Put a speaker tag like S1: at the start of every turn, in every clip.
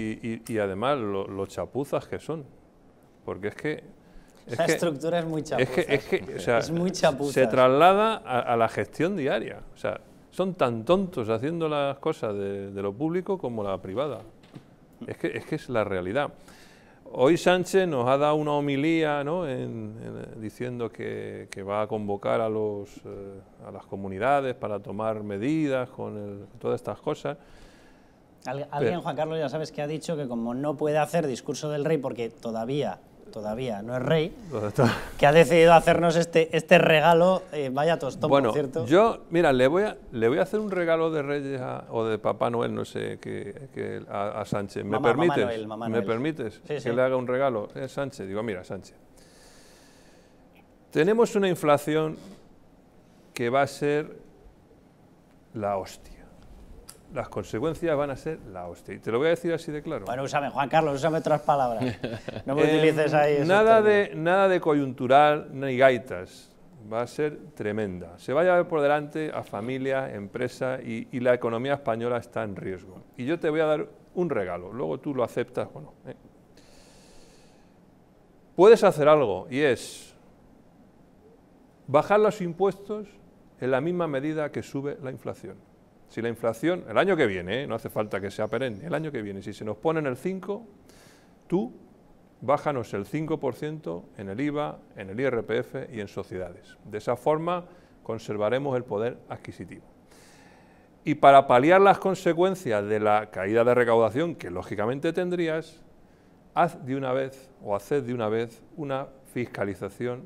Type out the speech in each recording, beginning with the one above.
S1: Y, además, lo, chapuzas que son. Porque es que. Es estructura
S2: es muy chapuza. Es, que, Se
S1: traslada a, la gestión diaria. O sea, son tan tontos haciendo las cosas de, lo público como la privada. Es que, es la realidad. Hoy Sánchez nos ha dado una homilía ¿no? en, diciendo que, va a convocar a, los, eh, las comunidades para tomar medidas con todas estas cosas
S2: alguien, Juan Carlos, ya sabes que ha dicho que como no puede hacer discurso del rey porque todavía todavía no es rey, que ha decidido hacernos este, este regalo, eh, vaya tostón, bueno, cierto.
S1: Yo, mira, le voy, a, le voy a hacer un regalo de Reyes o de Papá Noel, no sé, que, a, Sánchez. ¿Me permites? ¿Me permites que le haga un regalo? Es Sánchez, digo, mira, Sánchez. Tenemos una inflación que va a ser la hostia las consecuencias van a ser la hostia. Y te lo voy a decir así de claro.
S2: Bueno, úsame, Juan Carlos, úsame otras palabras. No me utilices ahí. Em, nada de,
S1: nada de coyuntural ni gaitas. Va a ser tremenda. Se va a llevar por delante a familia, empresa y, la economía española está en riesgo. Y yo te voy a dar un regalo. Luego tú lo aceptas o no. ¿eh? Puedes hacer algo y es bajar los impuestos en la misma medida que sube la inflación. Si la inflación, el año que viene, ¿eh? no hace falta que sea perenne, el año que viene, si se nos pone en el 5, tú bájanos el 5% en el IVA, en el IRPF y en sociedades. De esa forma conservaremos el poder adquisitivo. Y para paliar las consecuencias de la caída de recaudación que lógicamente tendrías, haz de una vez o haced de una vez una fiscalización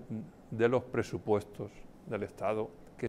S1: de los presupuestos del Estado